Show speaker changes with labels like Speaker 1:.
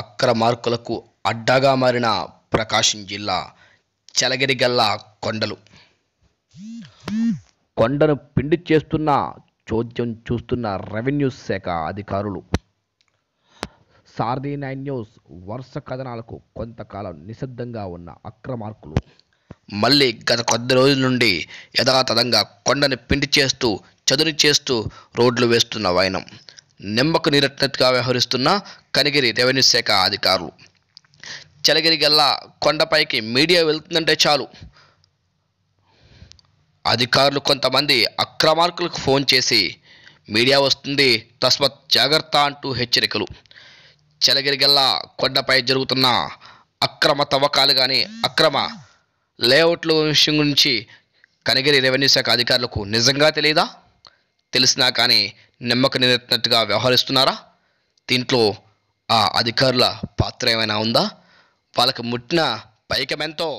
Speaker 1: అక్రమార్కులకు అడ్డాగా మారిన ప్రకాశం జిల్లా చెలగిరిగల్ల కొండలు కొండను పిండి చేస్తున్న చోద్యం చూస్తున్న రెవెన్యూ శాఖ అధికారులు సార్దీ నైన్ న్యూస్ వరుస కథనాలకు కొంతకాలం నిశ్శబ్దంగా ఉన్న అక్రమార్కులు మళ్ళీ గత కొద్ది రోజుల నుండి యథాతథంగా కొండను పిండి చేస్తూ చదును చేస్తూ రోడ్లు వేస్తున్న వైనం నిమ్మకు నీరెట్టినట్టుగా వ్యవహరిస్తున్న కనిగిరి రెవెన్యూ శాఖ అధికారులు చలగిరి గల్లా కొండపైకి మీడియా వెళ్తుందంటే చాలు అధికారులు కొంతమంది అక్రమార్కులకు ఫోన్ చేసి మీడియా వస్తుంది తస్మత్ జాగ్రత్త అంటూ హెచ్చరికలు చెలగిరిగల్లా కొండపై జరుగుతున్న అక్రమ తవ్వకాలు కానీ అక్రమ లేఅవుట్ల విషయం గురించి కనిగిరి రెవెన్యూ శాఖ అధికారులకు నిజంగా తెలియదా తెలిసినా కానీ నిమ్మక నిన్నట్టుగా వ్యవహరిస్తున్నారా దీంట్లో ఆ అధికారుల పాత్ర ఏమైనా ఉందా వాళ్ళకి ముట్టిన పైకమెంతో